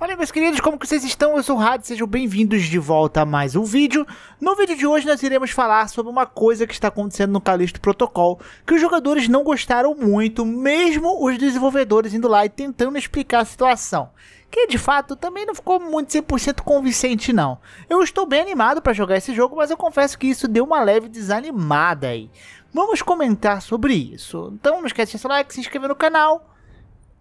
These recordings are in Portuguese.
Fala meus queridos, como que vocês estão? Eu sou o Rad, sejam bem-vindos de volta a mais um vídeo. No vídeo de hoje nós iremos falar sobre uma coisa que está acontecendo no Calixto Protocol, que os jogadores não gostaram muito, mesmo os desenvolvedores indo lá e tentando explicar a situação. Que de fato também não ficou muito 100% convincente não. Eu estou bem animado para jogar esse jogo, mas eu confesso que isso deu uma leve desanimada aí. Vamos comentar sobre isso. Então não esquece de seu like, se inscrever no canal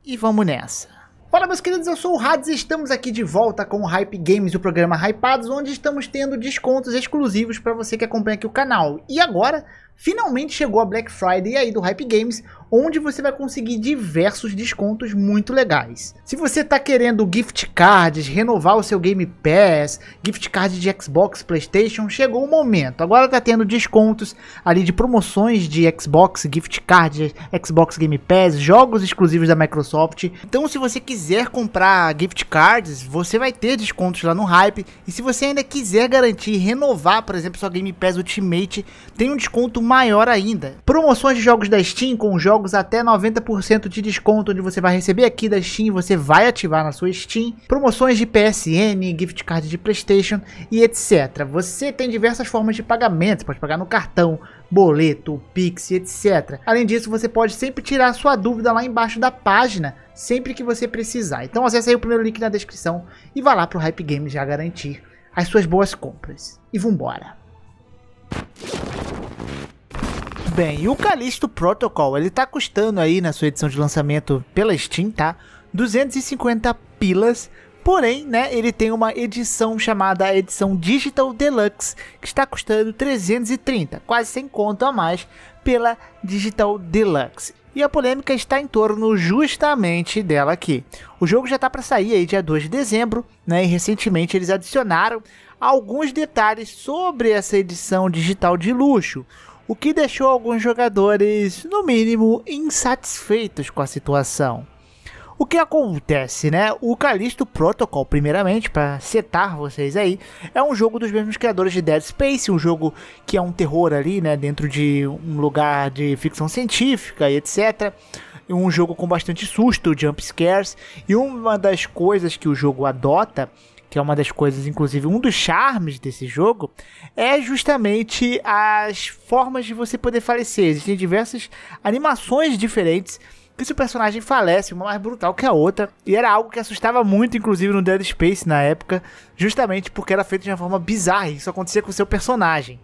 e vamos nessa. Fala meus queridos, eu sou o Hades e estamos aqui de volta com o Hype Games, o programa Hypados, onde estamos tendo descontos exclusivos para você que acompanha aqui o canal. E agora Finalmente chegou a Black Friday aí do Hype Games, onde você vai conseguir diversos descontos muito legais. Se você está querendo gift cards, renovar o seu Game Pass, gift card de Xbox, PlayStation, chegou o momento. Agora está tendo descontos ali de promoções de Xbox, gift cards, Xbox Game Pass, jogos exclusivos da Microsoft. Então, se você quiser comprar gift cards, você vai ter descontos lá no Hype. E se você ainda quiser garantir renovar, por exemplo, sua Game Pass Ultimate, tem um desconto maior ainda. Promoções de jogos da Steam com jogos até 90% de desconto, onde você vai receber aqui da Steam, você vai ativar na sua Steam. Promoções de PSN, gift card de PlayStation e etc. Você tem diversas formas de pagamento, você pode pagar no cartão, boleto, Pix, etc. Além disso, você pode sempre tirar sua dúvida lá embaixo da página, sempre que você precisar. Então acesse aí o primeiro link na descrição e vá lá pro Hype Games já garantir as suas boas compras. E vambora! bem, e o Calixto Protocol, ele tá custando aí na sua edição de lançamento pela Steam, tá? 250 pilas, porém, né, ele tem uma edição chamada edição Digital Deluxe, que está custando 330, quase sem conto a mais pela Digital Deluxe. E a polêmica está em torno justamente dela aqui. O jogo já está para sair aí dia 2 de dezembro, né? E recentemente eles adicionaram alguns detalhes sobre essa edição digital de luxo o que deixou alguns jogadores, no mínimo, insatisfeitos com a situação. O que acontece, né? O Calisto Protocol, primeiramente, para setar vocês aí, é um jogo dos mesmos criadores de Dead Space, um jogo que é um terror ali, né? Dentro de um lugar de ficção científica e etc. Um jogo com bastante susto, jump scares, e uma das coisas que o jogo adota que é uma das coisas, inclusive, um dos charmes desse jogo, é justamente as formas de você poder falecer. Existem diversas animações diferentes que se o personagem falece, uma mais brutal que a outra, e era algo que assustava muito, inclusive, no Dead Space na época, justamente porque era feito de uma forma bizarra, e isso acontecia com o seu personagem.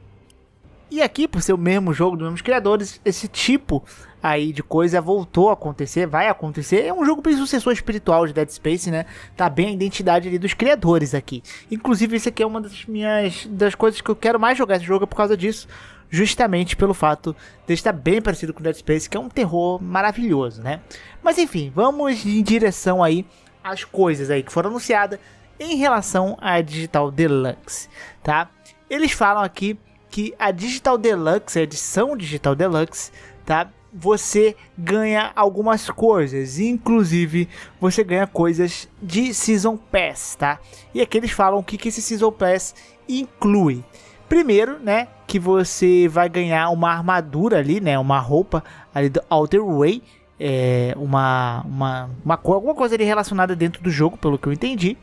E aqui, por ser o mesmo jogo dos mesmos criadores, esse tipo aí de coisa voltou a acontecer, vai acontecer. É um jogo bem sucessor espiritual de Dead Space, né? Tá bem a identidade ali dos criadores aqui. Inclusive, isso aqui é uma das minhas das coisas que eu quero mais jogar esse jogo é por causa disso. Justamente pelo fato de estar bem parecido com Dead Space, que é um terror maravilhoso, né? Mas enfim, vamos em direção aí às coisas aí que foram anunciadas em relação à Digital Deluxe, tá? Eles falam aqui que a Digital Deluxe, a edição Digital Deluxe, tá? Você ganha algumas coisas, inclusive você ganha coisas de Season Pass, tá? E aqui eles falam o que, que esse Season Pass inclui. Primeiro, né, que você vai ganhar uma armadura ali, né, uma roupa ali do Outer Way, é, uma, uma, uma, alguma coisa ali relacionada dentro do jogo, pelo que eu entendi,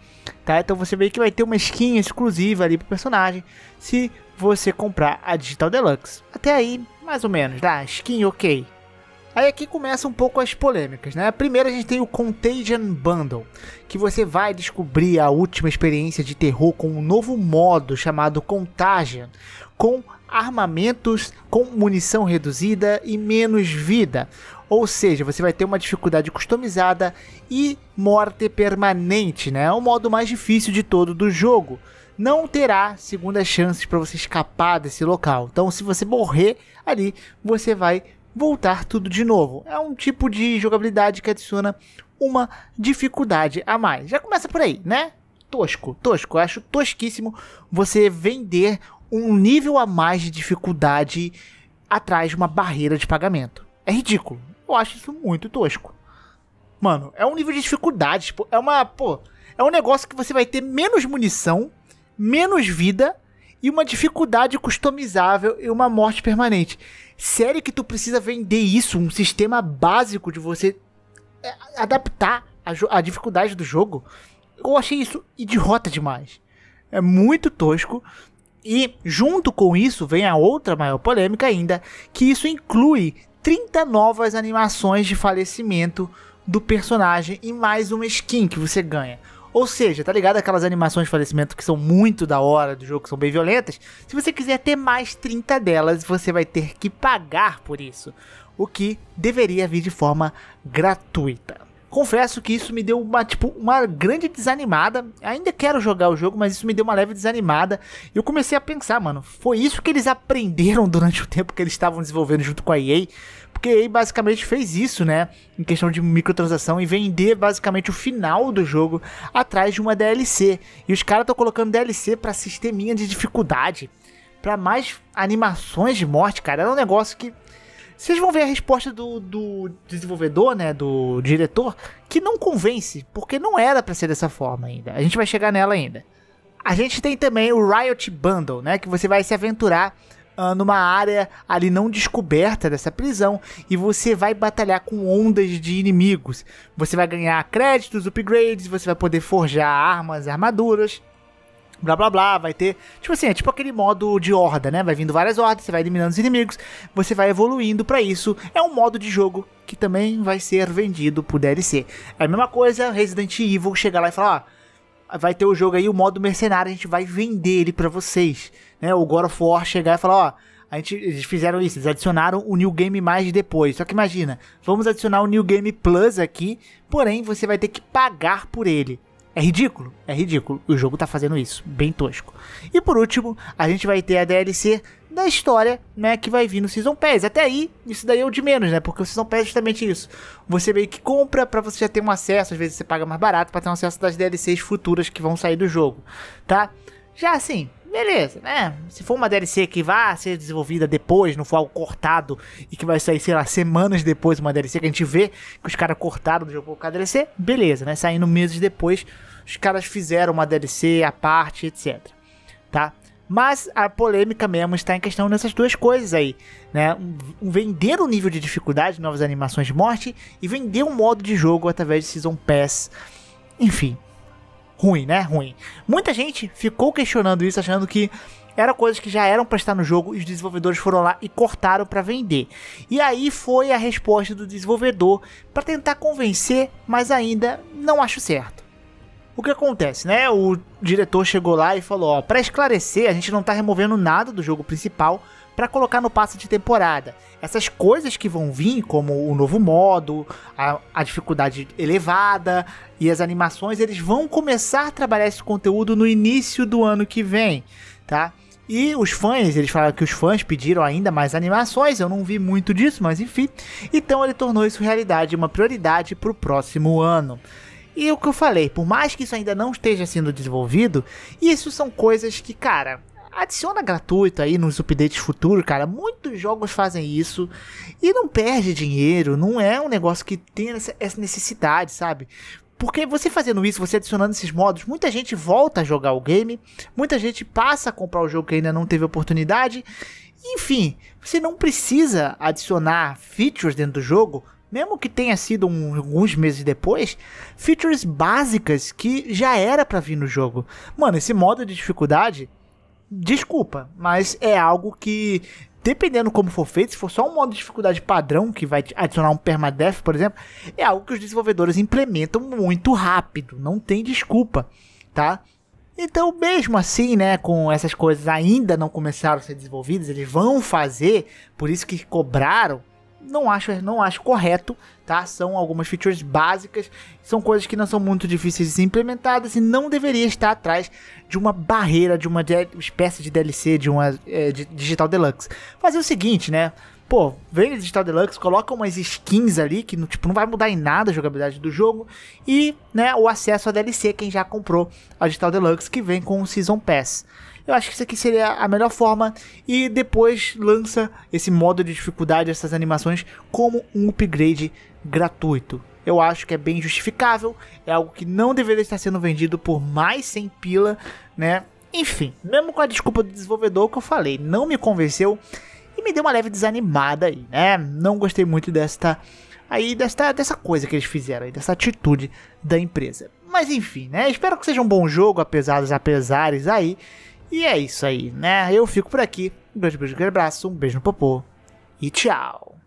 tá? Então você vê que vai ter uma skin exclusiva ali pro personagem. Se você comprar a Digital Deluxe. Até aí, mais ou menos, tá? Skin ok. Aí aqui começa um pouco as polêmicas, né? Primeiro a gente tem o Contagion Bundle, que você vai descobrir a última experiência de terror com um novo modo chamado Contagion, com armamentos com munição reduzida e menos vida. Ou seja, você vai ter uma dificuldade customizada e morte permanente, né? é O modo mais difícil de todo do jogo não terá segunda chance para você escapar desse local. Então, se você morrer ali, você vai voltar tudo de novo. É um tipo de jogabilidade que adiciona uma dificuldade a mais. Já começa por aí, né? Tosco, tosco. Eu acho tosquíssimo você vender um nível a mais de dificuldade atrás de uma barreira de pagamento. É ridículo. Eu acho isso muito tosco. Mano, é um nível de dificuldade, tipo, é uma, pô, é um negócio que você vai ter menos munição menos vida e uma dificuldade customizável e uma morte permanente. Sério que tu precisa vender isso, um sistema básico de você é, adaptar a, a dificuldade do jogo? Eu achei isso idiota demais. É muito tosco. E junto com isso vem a outra maior polêmica ainda, que isso inclui 30 novas animações de falecimento do personagem e mais uma skin que você ganha. Ou seja, tá ligado? Aquelas animações de falecimento que são muito da hora do jogo, que são bem violentas. Se você quiser ter mais 30 delas, você vai ter que pagar por isso. O que deveria vir de forma gratuita. Confesso que isso me deu uma, tipo, uma grande desanimada. Ainda quero jogar o jogo, mas isso me deu uma leve desanimada. E eu comecei a pensar, mano, foi isso que eles aprenderam durante o tempo que eles estavam desenvolvendo junto com a EA porque basicamente fez isso, né? Em questão de microtransação e vender basicamente o final do jogo atrás de uma DLC. E os caras estão colocando DLC para sisteminha de dificuldade, para mais animações de morte, cara. É um negócio que vocês vão ver a resposta do, do desenvolvedor, né, do diretor, que não convence, porque não era para ser dessa forma ainda. A gente vai chegar nela ainda. A gente tem também o Riot Bundle, né, que você vai se aventurar ah, numa área ali não descoberta dessa prisão e você vai batalhar com ondas de inimigos. Você vai ganhar créditos, upgrades, você vai poder forjar armas, armaduras blá blá blá, vai ter. Tipo assim, é tipo aquele modo de horda, né? Vai vindo várias hordas, você vai eliminando os inimigos, você vai evoluindo para isso. É um modo de jogo que também vai ser vendido por DLC. É a mesma coisa Resident Evil chegar lá e falar, ó vai ter o jogo aí, o modo mercenário, a gente vai vender ele para vocês. Né? O God of War chegar e falar, ó, a gente, eles fizeram isso, eles adicionaram o New Game Mais depois. Só que imagina, vamos adicionar o New Game Plus aqui, porém você vai ter que pagar por ele. É ridículo, é ridículo. O jogo tá fazendo isso, bem tosco. E por último, a gente vai ter a DLC da história, né, que vai vir no Season Pass. Até aí, isso daí é o de menos, né? Porque o Season Pass é justamente isso. Você meio que compra para você já ter um acesso, às vezes você paga mais barato para ter um acesso das DLCs futuras que vão sair do jogo, tá? Já assim, beleza, né? Se for uma DLC que vá ser desenvolvida depois, não for algo cortado e que vai sair, sei lá, semanas depois uma DLC que a gente vê que os caras cortaram do jogo por a DLC, beleza, né? Saindo meses depois, os caras fizeram uma DLC à parte, etc. Tá? Mas a polêmica mesmo está em questão nessas duas coisas aí, né? um vender o um nível de dificuldade, novas animações de morte, e vender um modo de jogo através de Season Pass. Enfim, ruim, né? Ruim. Muita gente ficou questionando isso, achando que eram coisas que já eram para estar no jogo e os desenvolvedores foram lá e cortaram para vender. E aí foi a resposta do desenvolvedor para tentar convencer, mas ainda não acho certo. O que acontece, né? O diretor chegou lá e falou: "Ó, para esclarecer, a gente não tá removendo nada do jogo principal, para colocar no passe de temporada. Essas coisas que vão vir, como o novo modo, a, a, dificuldade elevada e as animações, eles vão começar a trabalhar esse conteúdo no início do ano que vem, tá? E os fãs, eles falaram que os fãs pediram ainda mais animações, eu não vi muito disso, mas enfim. Então ele tornou isso realidade, uma prioridade para o próximo ano. E o que eu falei, por mais que isso ainda não esteja sendo desenvolvido, isso são coisas que, cara, adiciona gratuito aí nos updates futuros, cara. Muitos jogos fazem isso e não perde dinheiro, não é um negócio que tem essa necessidade, sabe? Porque você fazendo isso, você adicionando esses modos, muita gente volta a jogar o game, muita gente passa a comprar o jogo que ainda não teve oportunidade. Enfim, você não precisa adicionar features dentro do jogo mesmo que tenha sido um, alguns meses depois, features básicas que já era para vir no jogo. Mano, esse modo de dificuldade desculpa, mas é algo que, dependendo como for feito, se for só um modo de dificuldade padrão, que vai adicionar um permadeath, por exemplo, é algo que os desenvolvedores implementam muito rápido, não tem desculpa, tá? Então, mesmo assim, né, com essas coisas ainda não começaram a ser desenvolvidas, eles vão fazer, por isso que cobraram, não acho, não acho correto, tá? São algumas features básicas, são coisas que não são muito difíceis de ser implementadas e não deveria estar atrás de uma barreira, de uma espécie de DLC, de uma é, de Digital Deluxe. Fazer o seguinte, né? pô, vende digital deluxe, coloca umas skins ali que tipo, não vai mudar em nada a jogabilidade do jogo e, né, o acesso à DLC quem já comprou a digital deluxe que vem com o season pass. Eu acho que isso aqui seria a melhor forma e depois lança esse modo de dificuldade essas animações como um upgrade gratuito. Eu acho que é bem justificável, é algo que não deveria estar sendo vendido por mais 100 pila, né? Enfim, mesmo com a desculpa do desenvolvedor que eu falei, não me convenceu e me deu uma leve desanimada aí, né? Não gostei muito desta aí desta dessa coisa que eles fizeram aí, dessa atitude da empresa. Mas enfim, né? Espero que seja um bom jogo, apesar dos apesares aí. E é isso aí, né? Eu fico por aqui. Um grande beijo, um grande abraço, um beijo no popô e tchau.